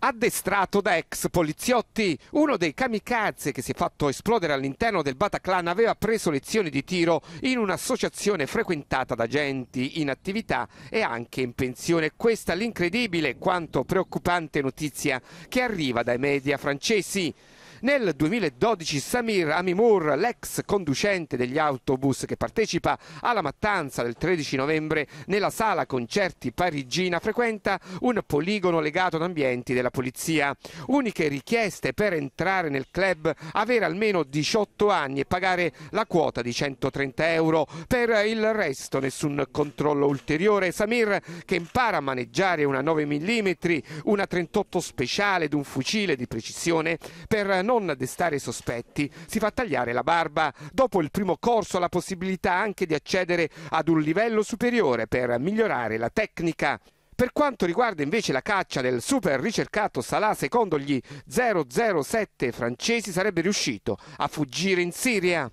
addestrato da ex poliziotti. Uno dei kamikaze che si è fatto esplodere all'interno del Bataclan aveva preso lezioni di tiro in un'associazione frequentata da agenti in attività e anche in pensione. Questa l'incredibile quanto preoccupante notizia che arriva dai media francesi. Nel 2012 Samir Amimur, l'ex conducente degli autobus che partecipa alla mattanza del 13 novembre nella sala concerti parigina, frequenta un poligono legato ad ambienti della polizia. Uniche richieste per entrare nel club, avere almeno 18 anni e pagare la quota di 130 euro. Per il resto nessun controllo ulteriore. Samir che impara a maneggiare una 9 mm, una 38 speciale ed un fucile di precisione per non non destare sospetti, si fa tagliare la barba. Dopo il primo corso ha la possibilità anche di accedere ad un livello superiore per migliorare la tecnica. Per quanto riguarda invece la caccia del super ricercato Salah, secondo gli 007 francesi sarebbe riuscito a fuggire in Siria.